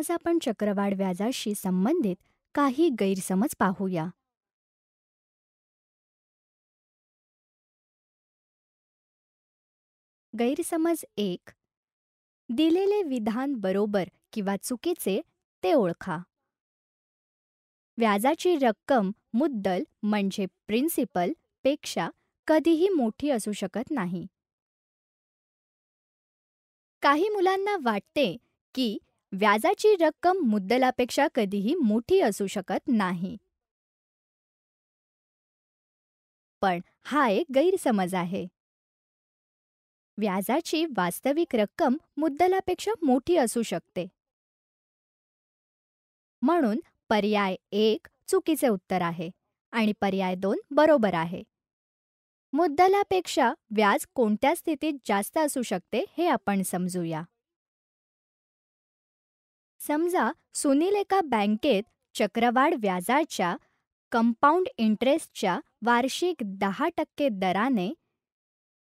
आज आपण चक्रवाढ व्याजाशी संबंधित काही गैरसमज पाहूया गैरसमज एक दिलेले विधान बरोबर किंवा चुकीचे ते ओळखा व्याजाची रक्कम मुद्दल म्हणजे प्रिन्सिपल पेक्षा कधीही मोठी असू शकत नाही काही मुलांना वाटते की व्याजाची रक्कम मुद्दलापेक्षा कधीही मोठी असू शकत नाही पण हा एक गैरसमज आहे व्याजाची वास्तविक रक्कम मुद्दलापेक्षा मोठी असू शकते म्हणून पर्याय एक चुकीचे उत्तर आहे आणि पर्याय दोन बरोबर आहे मुद्दलापेक्षा व्याज कोणत्या स्थितीत जास्त असू शकते हे आपण समजूया समजा सुनील एका बँकेत चक्रवाढ व्याजाच्या कंपाऊंड इंटरेस्टच्या वार्षिक दहा टक्के दराने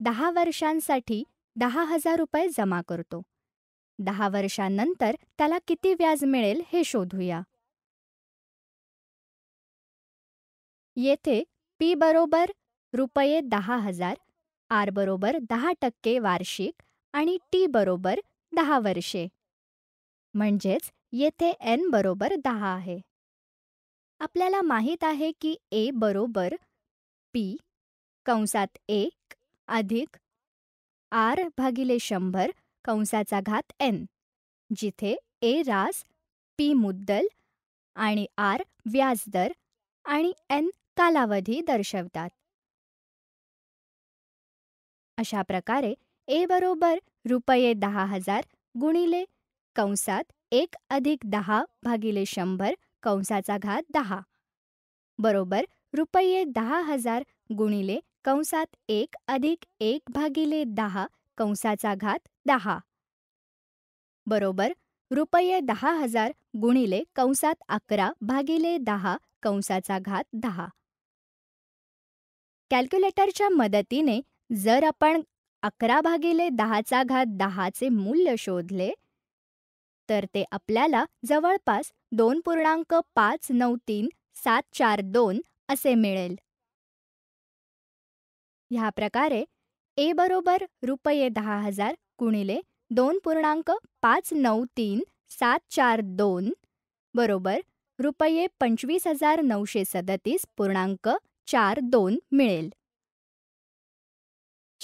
दहा वर्षांसाठी दहा हजार रुपये जमा करतो दहा वर्षांनंतर त्याला किती व्याज मिळेल हे शोधूया येथे पी बरोबर रुपये दहा हजार आर बरोबर दहा टक्के वार्षिक आणि टी बरोबर दहा वर्षे म्हणजेच येथे एन बरोबर दहा आहे आपल्याला माहीत आहे की ए बरोबर पी कंसात एक अधिक आर भागिले शंभर कंसाचा घात एन जिथे ए रास पी मुद्दल आणि आर व्याजदर आणि एन कालावधी दर्शवतात अशा प्रकारे ए बरोबर रुपये दहा हजार गुणिले कंसात एक अधिक दहा भागिले शंभर कंसाचा घात दहा बरोबर रुपये दहा हजार गुणिले कंसात एक अधिक एक भागिले दहा कंसाचा घात दहा बरोबर रुपये दहा हजार गुणिले कंसात अकरा भागिले दहा कंसाचा घात दहा कॅल्क्युलेटरच्या मदतीने जर आपण अकरा भागिले दहाचा घात दहाचे मूल्य शोधले तर ते आपल्याला जवळपास दोन पूर्णांक पाच नऊ तीन सात चार दोन असे मिळेल ह्या प्रकारे ए बरोबर रुपये दहा हजार गुणिले दोन पूर्णांक पाच नऊ तीन सात चार दोन बरोबर रुपये पंचवीस हजार नऊशे सदतीस पूर्णांक चार दोन मिळेल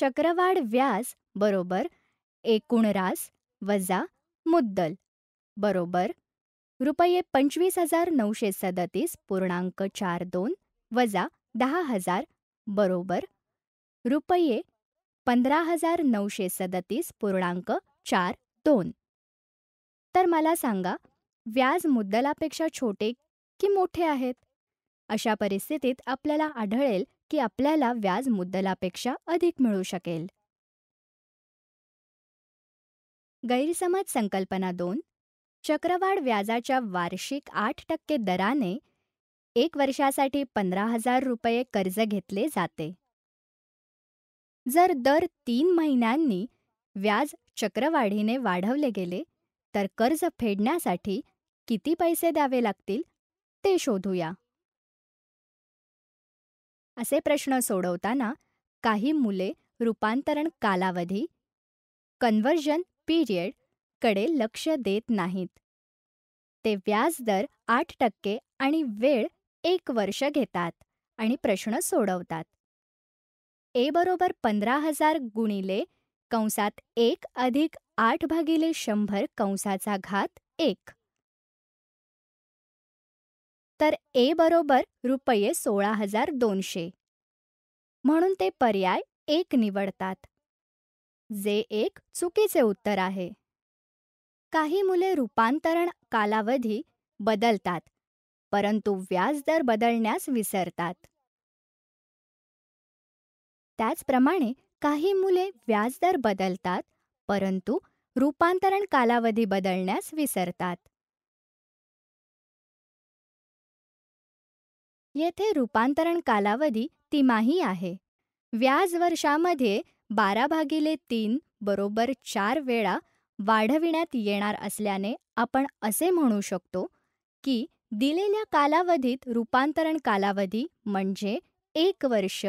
चक्रवाढ व्याज बरोबर एकूण रास वजा मुद्दल बरोबर रुपये पंचवीस हजार नऊशे सदतीस पूर्णांक चार दोन वजा दहा हजार बरोबर रुपये पंधरा हजार नऊशे सदतीस पूर्णांक चार दोन तर मला सांगा व्याज मुद्दलापेक्षा छोटे की मोठे आहेत अशा परिस्थितीत आपल्याला आढळेल की आपल्याला व्याज मुद्दलापेक्षा अधिक मिळू शकेल गैरसमज संकल्पना दोन चक्रवाढ व्याजाच्या वार्षिक आठ टक्के दराने एक वर्षासाठी पंधरा हजार रुपये कर्ज घेतले जाते जर दर तीन महिन्यांनी व्याज चक्रवाढीने वाढवले गेले तर कर्ज फेडण्यासाठी किती पैसे द्यावे लागतील ते शोधूया असे प्रश्न सोडवताना काही मुले रूपांतरण कालावधी कन्व्हर्जन पिरियड कडे लक्ष देत नाहीत ते व्याजदर आठ टक्के आणि वेळ एक वर्ष घेतात आणि प्रश्न सोडवतात ए बरोबर पंधरा हजार गुणिले कंसात एक अधिक आठ भागिले शंभर कंसाचा घात एक तर ए बरोबर रुपये सोळा हजार दोनशे म्हणून ते पर्याय एक निवडतात जे एक चुकीचे उत्तर आहे काही मुले रूपांतरण कालावधी बदलतात परंतु व्याजदर बदलण्यास विसरतात त्याचप्रमाणे काही मुले व्याजदर बदलतात परंतु रूपांतरण कालावधी बदलण्यास विसरतात येथे रूपांतरण कालावधी तिमाही आहे व्याज वर्षामध्ये बारा भागिले तीन बरोबर चार वेळा वाढविण्यात येणार असल्याने आपण असे म्हणू शकतो की दिलेल्या कालावधीत रूपांतरण कालावधी म्हणजे एक वर्ष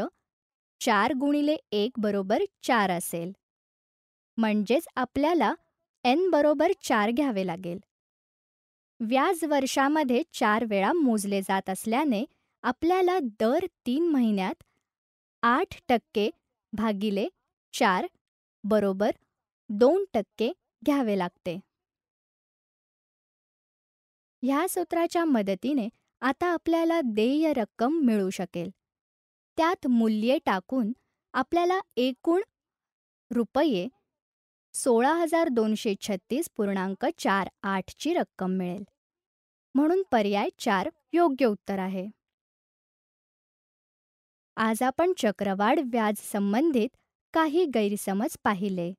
चार गुणिले एक बरोबर चार असेल म्हणजेच आपल्याला एन बरोबर चार घ्यावे लागेल व्याज वर्षामध्ये चार वेळा मोजले जात असल्याने आपल्याला दर तीन महिन्यात आठ टक्के भागिले चार बरोबर दोन टक्के घ्यावे लागते ह्या सूत्राच्या मदतीने आता आपल्याला देय रक्कम मिळू शकेल त्यात मूल्ये टाकून आपल्याला एकूण रुपये सोळा हजार दोनशे छत्तीस पूर्णांक चार आठची रक्कम मिळेल म्हणून पर्याय चार योग्य उत्तर आहे आज आपण चक्रवाढ व्याज संबंधित काही गैरसमज पाहिले